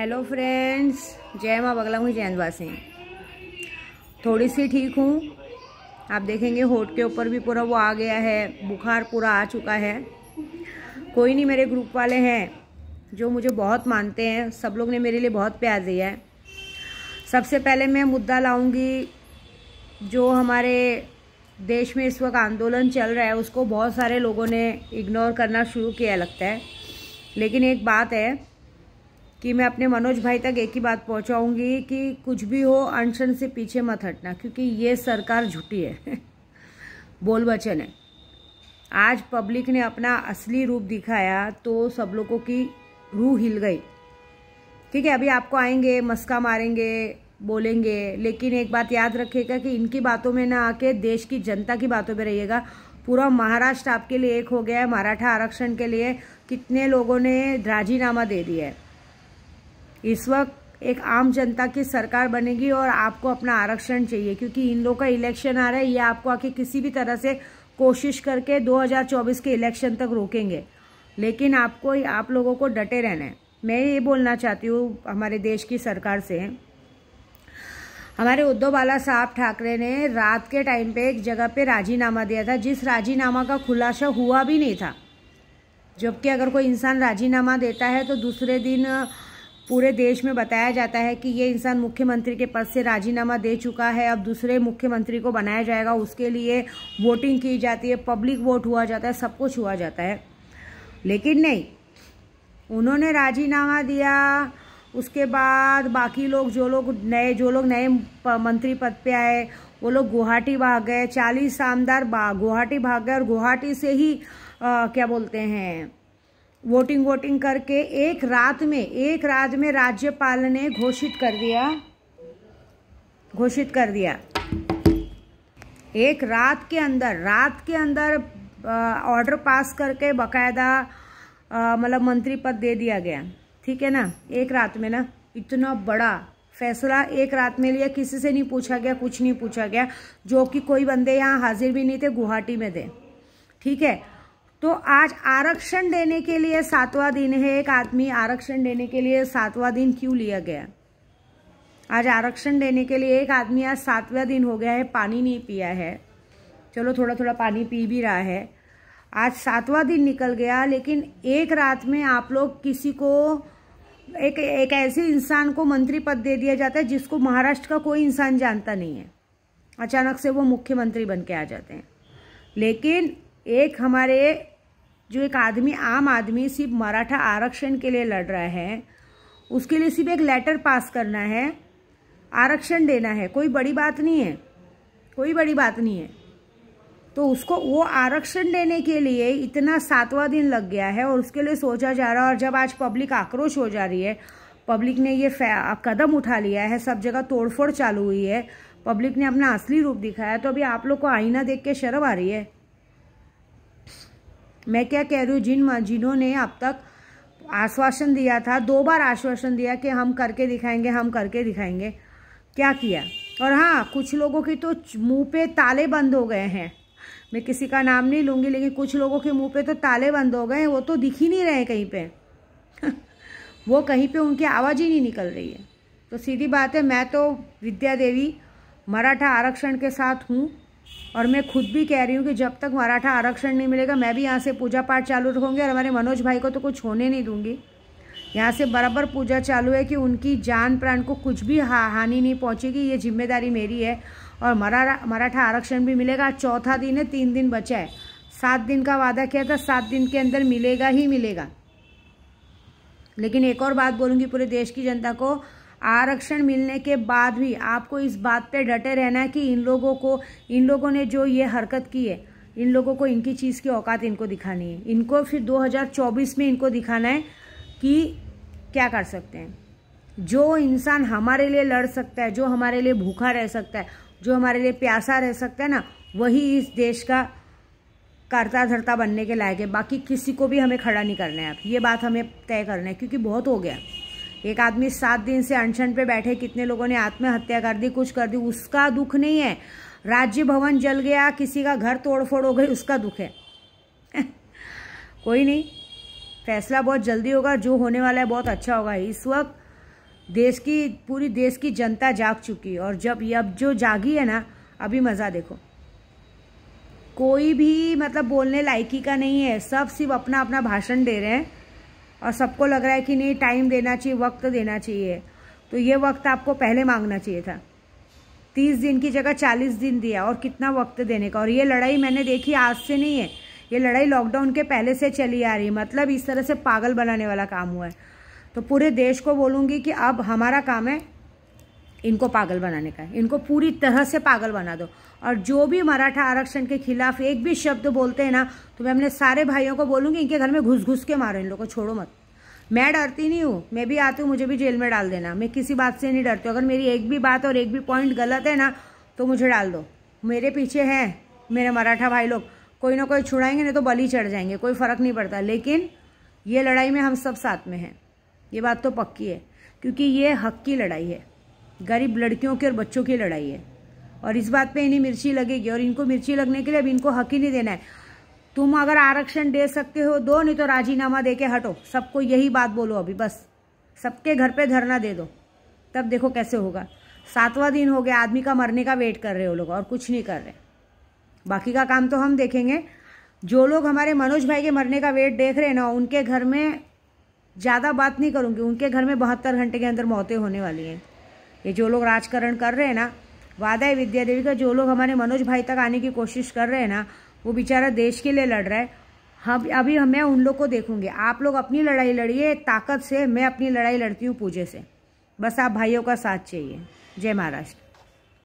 hello friends जय माँ बगला हूँ जैनवासी सिंह थोड़ी सी ठीक हूँ आप देखेंगे होठ के ऊपर भी पूरा वो आ गया है बुखार पूरा आ चुका है कोई नहीं मेरे ग्रुप वाले हैं जो मुझे बहुत मानते हैं सब लोग ने मेरे लिए बहुत प्यार दिया है सबसे पहले मैं मुद्दा लाऊंगी जो हमारे देश में इस वक्त आंदोलन चल रहा है उसको बहुत सारे लोगों ने इग्नोर करना शुरू किया लगता है लेकिन एक बात है कि मैं अपने मनोज भाई तक एक ही बात पहुंचाऊंगी कि कुछ भी हो अनशन से पीछे मत हटना क्योंकि ये सरकार झूठी है बोल बचन है आज पब्लिक ने अपना असली रूप दिखाया तो सब लोगों की रूह हिल गई ठीक है अभी आपको आएंगे मस्का मारेंगे बोलेंगे लेकिन एक बात याद रखिएगा कि इनकी बातों में ना आके देश की जनता की बातों में रहिएगा पूरा महाराष्ट्र आपके लिए एक हो गया है मराठा आरक्षण के लिए कितने लोगों ने राजीनामा दे दिया है इस वक्त एक आम जनता की सरकार बनेगी और आपको अपना आरक्षण चाहिए क्योंकि इन लोगों का इलेक्शन आ रहा है ये आपको आके किसी भी तरह से कोशिश करके 2024 के इलेक्शन तक रोकेंगे लेकिन आपको आप लोगों को डटे रहना है मैं ये बोलना चाहती हूँ हमारे देश की सरकार से हमारे उद्धव बाला साहब ठाकरे ने रात के टाइम पे एक जगह पे राजीनामा दिया था जिस राजीनामा का खुलासा हुआ भी नहीं था जबकि अगर कोई इंसान राजीनामा देता है तो दूसरे दिन पूरे देश में बताया जाता है कि ये इंसान मुख्यमंत्री के पद से राजीनामा दे चुका है अब दूसरे मुख्यमंत्री को बनाया जाएगा उसके लिए वोटिंग की जाती है पब्लिक वोट हुआ जाता है सब कुछ हुआ जाता है लेकिन नहीं उन्होंने राजीनामा दिया उसके बाद बाकी लोग जो लोग नए जो लोग नए मंत्री पद पे आए वो लोग गुवाहाटी भाग गए चालीस आमदार गुवाहाटी भाग गए और गुवाहाटी से ही आ, क्या बोलते हैं वोटिंग वोटिंग करके एक रात में एक रात में राज्यपाल ने घोषित कर दिया घोषित कर दिया एक रात के अंदर रात के अंदर ऑर्डर पास करके बकायदा मतलब मंत्री पद दे दिया गया ठीक है ना एक रात में ना इतना बड़ा फैसला एक रात में लिया किसी से नहीं पूछा गया कुछ नहीं पूछा गया जो कि कोई बंदे यहाँ हाजिर भी नहीं थे गुवाहाटी में थे ठीक है तो आज आरक्षण देने के लिए सातवां दिन है एक आदमी आरक्षण देने के लिए सातवां दिन क्यों लिया गया आज आरक्षण देने के लिए एक आदमी आज सातवां दिन हो गया है पानी नहीं पिया है चलो थोड़ा थोड़ा पानी पी भी रहा है आज सातवां दिन निकल गया लेकिन एक रात में आप लोग किसी को एक एक ऐसे इंसान को मंत्री पद दे दिया जाता है जिसको महाराष्ट्र का कोई इंसान जानता नहीं है अचानक से वो मुख्यमंत्री बन के आ जाते हैं लेकिन एक हमारे जो एक आदमी आम आदमी सिर्फ मराठा आरक्षण के लिए लड़ रहा है उसके लिए सिर्फ एक लेटर पास करना है आरक्षण देना है कोई बड़ी बात नहीं है कोई बड़ी बात नहीं है तो उसको वो आरक्षण देने के लिए इतना सातवां दिन लग गया है और उसके लिए सोचा जा रहा है और जब आज पब्लिक आक्रोश हो जा रही है पब्लिक ने ये कदम उठा लिया है सब जगह तोड़फोड़ चालू हुई है पब्लिक ने अपना असली रूप दिखाया तो अभी आप लोग को आईना देख के शर्म आ रही है मैं क्या कह रही हूँ जिन जिन्होंने अब तक आश्वासन दिया था दो बार आश्वासन दिया कि हम करके दिखाएंगे हम करके दिखाएंगे क्या किया और हाँ कुछ लोगों के तो मुंह पे ताले बंद हो गए हैं मैं किसी का नाम नहीं लूँगी लेकिन कुछ लोगों के मुंह पे तो ताले बंद हो गए हैं वो तो दिख ही नहीं रहे कहीं पे वो कहीं पे उनकी आवाज़ ही नहीं निकल रही है तो सीधी बात है मैं तो विद्या देवी मराठा आरक्षण के साथ हूँ और मैं खुद भी कह रही हूँ कि जब तक मराठा आरक्षण नहीं मिलेगा मैं भी यहाँ से पूजा पाठ चालू रखूँगी और हमारे मनोज भाई को तो कुछ होने नहीं दूँगी यहाँ से बराबर पूजा चालू है कि उनकी जान प्राण को कुछ भी हा, हानि नहीं पहुँचेगी ये जिम्मेदारी मेरी है और मरा मराठा आरक्षण भी मिलेगा चौथा दिन है तीन दिन बचा है सात दिन का वादा किया था सात दिन के अंदर मिलेगा ही मिलेगा लेकिन एक और बात बोलूँगी पूरे देश की जनता को आरक्षण मिलने के बाद भी आपको इस बात पे डटे रहना है कि इन लोगों को इन लोगों ने जो ये हरकत की है इन लोगों को इनकी चीज़ की औकात इनको दिखानी है इनको फिर 2024 में इनको दिखाना है कि क्या कर सकते हैं जो इंसान हमारे लिए लड़ सकता है जो हमारे लिए भूखा रह सकता है जो हमारे लिए प्यासा रह सकता है ना वही इस देश का करता धरता बनने के लायक है बाकी किसी को भी हमें खड़ा नहीं करना है आप ये बात हमें तय करना है क्योंकि बहुत हो गया एक आदमी सात दिन से अनशन पे बैठे कितने लोगों ने आत्महत्या कर दी कुछ कर दी उसका दुख नहीं है राज्य भवन जल गया किसी का घर तोड़फोड़ हो गई उसका दुख है कोई नहीं फैसला बहुत जल्दी होगा जो होने वाला है बहुत अच्छा होगा इस वक्त देश की पूरी देश की जनता जाग चुकी है और जब अब जो जागी है ना अभी मज़ा देखो कोई भी मतलब बोलने लायकी का नहीं है सब सिर्फ अपना अपना भाषण दे रहे हैं और सबको लग रहा है कि नहीं टाइम देना चाहिए वक्त देना चाहिए तो ये वक्त आपको पहले मांगना चाहिए था तीस दिन की जगह चालीस दिन दिया और कितना वक्त देने का और ये लड़ाई मैंने देखी आज से नहीं है ये लड़ाई लॉकडाउन के पहले से चली आ रही है मतलब इस तरह से पागल बनाने वाला काम हुआ है तो पूरे देश को बोलूँगी कि अब हमारा काम है इनको पागल बनाने का है इनको पूरी तरह से पागल बना दो और जो भी मराठा आरक्षण के खिलाफ एक भी शब्द बोलते हैं ना तो मैं अपने सारे भाइयों को बोलूँगी इनके घर में घुस घुस के मारो इन लोग को छोड़ो मत मैं डरती नहीं हूँ मैं भी आती हूँ मुझे भी जेल में डाल देना मैं किसी बात से नहीं डरती अगर मेरी एक भी बात और एक भी पॉइंट गलत है ना तो मुझे डाल दो मेरे पीछे हैं मेरे मराठा भाई लोग कोई ना कोई छुड़ाएंगे नहीं तो बली चढ़ जाएंगे कोई फ़र्क नहीं पड़ता लेकिन ये लड़ाई में हम सब साथ में हैं ये बात तो पक्की है क्योंकि ये हक की लड़ाई है गरीब लड़कियों की और बच्चों की लड़ाई है और इस बात पे इन्हें मिर्ची लगेगी और इनको मिर्ची लगने के लिए अब इनको हक ही नहीं देना है तुम अगर आरक्षण दे सकते हो दो नहीं तो राजीनामा दे के हटो सबको यही बात बोलो अभी बस सबके घर पे धरना दे दो तब देखो कैसे होगा सातवां दिन हो गया आदमी का मरने का वेट कर रहे हो लोग और कुछ नहीं कर रहे बाकी का काम तो हम देखेंगे जो लोग हमारे मनोज भाई के मरने का वेट देख रहे हैं ना उनके घर में ज़्यादा बात नहीं करूँगी उनके घर में बहत्तर घंटे के अंदर मौतें होने वाली हैं ये जो लोग राजकरण कर रहे हैं ना वादा है विद्या देवी का जो लोग हमारे मनोज भाई तक आने की कोशिश कर रहे हैं ना वो बेचारा देश के लिए लड़ रहा है हम अभी मैं उन लोग को देखूंगी आप लोग अपनी लड़ाई लड़िए ताकत से मैं अपनी लड़ाई लड़ती हूँ पूजे से बस आप भाइयों का साथ चाहिए जय महाराष्ट्र